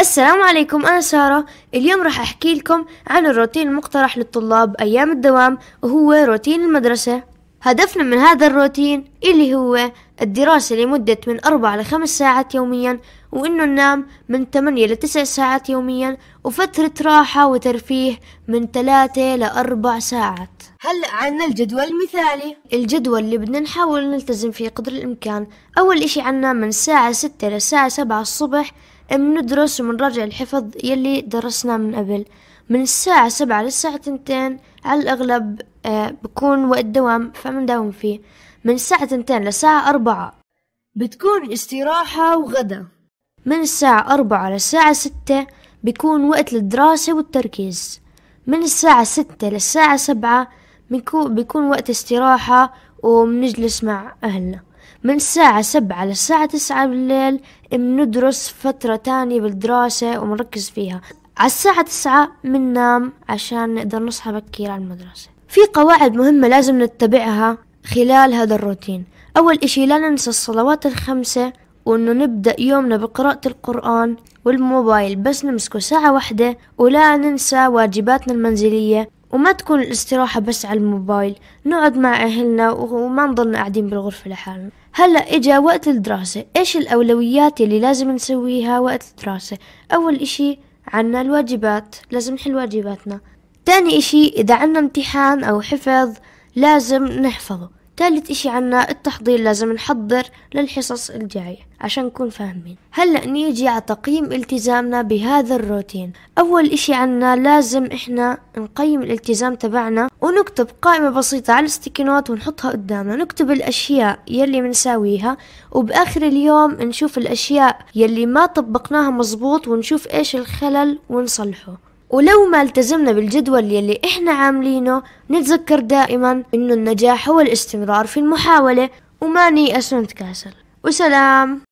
السلام عليكم أنا سارة اليوم راح أحكي لكم عن الروتين المقترح للطلاب أيام الدوام وهو روتين المدرسة هدفنا من هذا الروتين اللي هو الدراسة لمدة من أربع لخمس ساعات يوميا وإنه ننام من ثمانية لتسع ساعات يوميا وفترة راحة وترفيه من ثلاثة لأربع ساعات هلأ عنا الجدول المثالي الجدول اللي بدنا نحاول نلتزم فيه قدر الإمكان أول إشي عنا من الساعة ستة لساعة سبعة الصبح بندرس وبنراجع الحفظ يلي درسناه من قبل من الساعة سبعة للساعة تنتين على الأغلب آه، بكون وقت دوام فمنداوم فيه من الساعة تنتين للساعة أربعة بتكون استراحة وغدا من الساعة أربعة للساعة ستة بيكون وقت للدراسة والتركيز من الساعة ستة للساعة سبعة بيكون وقت استراحة وبنجلس مع أهلنا من الساعة سبعة للساعة تسعة بالليل بندرس فترة تانية بالدراسة ومنركز فيها على الساعة تسعة مننام عشان نقدر نصحى بكير على المدرسة في قواعد مهمة لازم نتبعها خلال هذا الروتين أول إشي لا ننسى الصلوات الخمسة وإنه نبدأ يومنا بقراءة القرآن والموبايل بس نمسكه ساعة واحدة ولا ننسى واجباتنا المنزلية وما تكون الاستراحة بس على الموبايل نقعد مع أهلنا وما نضلنا قاعدين بالغرفة لحالنا هلا إجا وقت الدراسة إيش الأولويات اللي لازم نسويها وقت الدراسة أول إشي عنا الواجبات لازم نحل واجباتنا تاني إشي إذا عنا امتحان أو حفظ لازم نحفظه ثالث إشي عنا التحضير لازم نحضر للحصص الجاية عشان نكون فاهمين هلأ نيجي على تقييم التزامنا بهذا الروتين أول إشي عنا لازم إحنا نقيم الالتزام تبعنا ونكتب قائمة بسيطة على الستيكنوت ونحطها قدامنا نكتب الأشياء يلي بنساويها وبآخر اليوم نشوف الأشياء يلي ما طبقناها مزبوط ونشوف إيش الخلل ونصلحه ولو ما التزمنا بالجدول يلي احنا عاملينه نتذكر دائما انه النجاح هو الاستمرار في المحاولة وما نيأس ونتكاسل وسلام